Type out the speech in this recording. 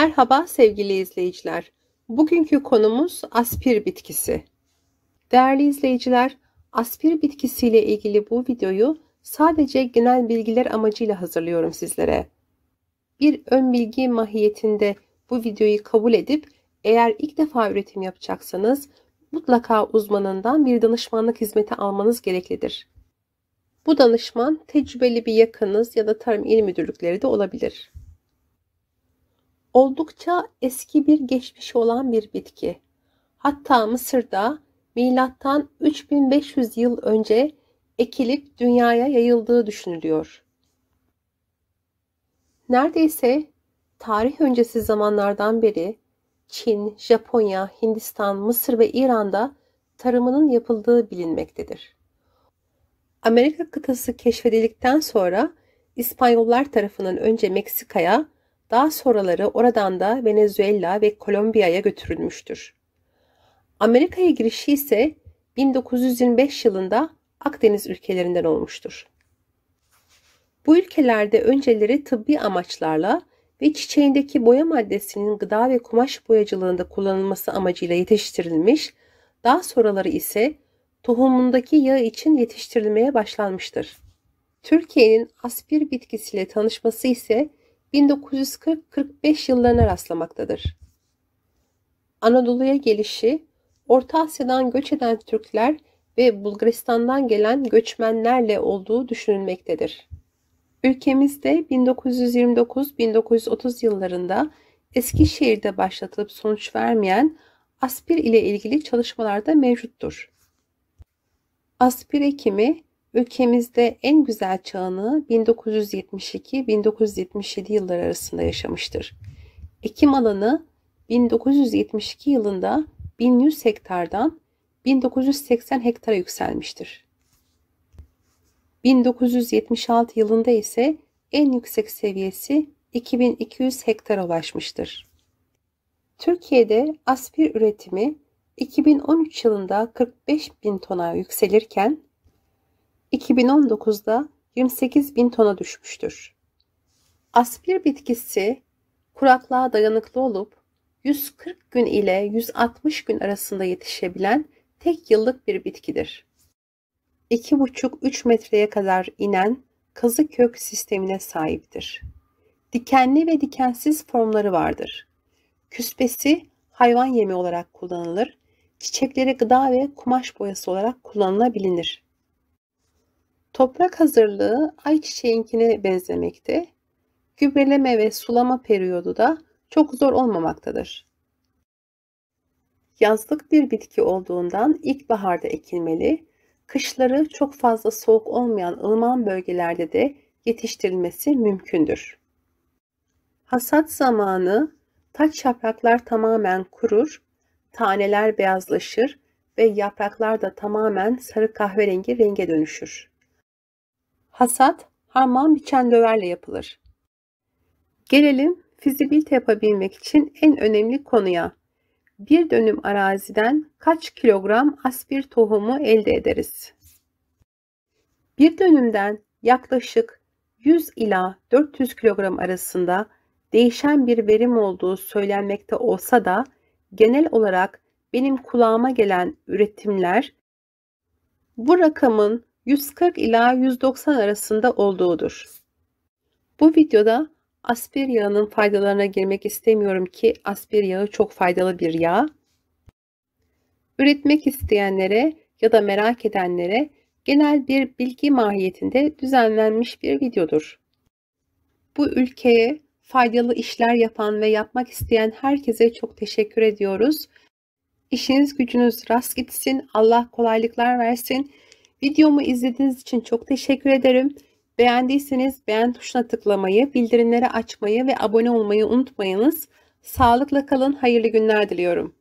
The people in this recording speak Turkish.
Merhaba sevgili izleyiciler. Bugünkü konumuz aspir bitkisi. Değerli izleyiciler, aspir bitkisiyle ilgili bu videoyu sadece genel bilgiler amacıyla hazırlıyorum sizlere. Bir ön bilgi mahiyetinde bu videoyu kabul edip eğer ilk defa üretim yapacaksanız mutlaka uzmanından bir danışmanlık hizmeti almanız gereklidir. Bu danışman tecrübeli bir yakınız ya da tarım il müdürlükleri de olabilir. Oldukça eski bir geçmiş olan bir bitki. Hatta Mısır'da milattan 3500 yıl önce ekilip dünyaya yayıldığı düşünülüyor. Neredeyse tarih öncesi zamanlardan beri Çin, Japonya, Hindistan, Mısır ve İran'da tarımının yapıldığı bilinmektedir. Amerika kıtası keşfedildikten sonra İspanyollar tarafından önce Meksika'ya, daha sonraları oradan da Venezuela ve Kolombiya'ya götürülmüştür. Amerika'ya girişi ise 1925 yılında Akdeniz ülkelerinden olmuştur. Bu ülkelerde önceleri tıbbi amaçlarla ve çiçeğindeki boya maddesinin gıda ve kumaş boyacılığında kullanılması amacıyla yetiştirilmiş, daha sonraları ise tohumundaki yağ için yetiştirilmeye başlanmıştır. Türkiye'nin aspir bitkisiyle tanışması ise 1940-45 yıllarına rastlamaktadır. Anadolu'ya gelişi, Orta Asya'dan göç eden Türkler ve Bulgaristan'dan gelen göçmenlerle olduğu düşünülmektedir. Ülkemizde 1929-1930 yıllarında Eskişehir'de başlatılıp sonuç vermeyen aspir ile ilgili çalışmalarda mevcuttur. Aspir ekimi Ülkemizde en güzel çağını 1972-1977 yılları arasında yaşamıştır. Ekim alanı 1972 yılında 1100 hektardan 1980 hektara yükselmiştir. 1976 yılında ise en yüksek seviyesi 2200 hektara ulaşmıştır. Türkiye'de aspir üretimi 2013 yılında 45 bin tona yükselirken 2019'da 28 bin tona düşmüştür. Aspir bitkisi kuraklığa dayanıklı olup 140 gün ile 160 gün arasında yetişebilen tek yıllık bir bitkidir. 2,5-3 metreye kadar inen kazı kök sistemine sahiptir. Dikenli ve dikensiz formları vardır. Küspesi hayvan yemi olarak kullanılır, çiçekleri gıda ve kumaş boyası olarak kullanılabilir. Toprak hazırlığı ayçiçeğinkine benzemekte. Gübreleme ve sulama periyodu da çok zor olmamaktadır. Yazlık bir bitki olduğundan ilkbaharda ekilmeli, kışları çok fazla soğuk olmayan ılıman bölgelerde de yetiştirilmesi mümkündür. Hasat zamanı taç yapraklar tamamen kurur, taneler beyazlaşır ve yapraklar da tamamen sarı kahverengi renge dönüşür. Hasat harman biçen döverle yapılır. Gelelim fizibilite yapabilmek için en önemli konuya. Bir dönüm araziden kaç kilogram aspir tohumu elde ederiz? Bir dönümden yaklaşık 100 ila 400 kilogram arasında değişen bir verim olduğu söylenmekte olsa da genel olarak benim kulağıma gelen üretimler bu rakamın 140 ila 190 arasında olduğudur. Bu videoda aspir yağının faydalarına girmek istemiyorum ki aspir yağı çok faydalı bir yağ. Üretmek isteyenlere ya da merak edenlere genel bir bilgi mahiyetinde düzenlenmiş bir videodur. Bu ülkeye faydalı işler yapan ve yapmak isteyen herkese çok teşekkür ediyoruz. İşiniz gücünüz rast gitsin, Allah kolaylıklar versin. Videomu izlediğiniz için çok teşekkür ederim. Beğendiyseniz beğen tuşuna tıklamayı, bildirimleri açmayı ve abone olmayı unutmayınız. Sağlıkla kalın, hayırlı günler diliyorum.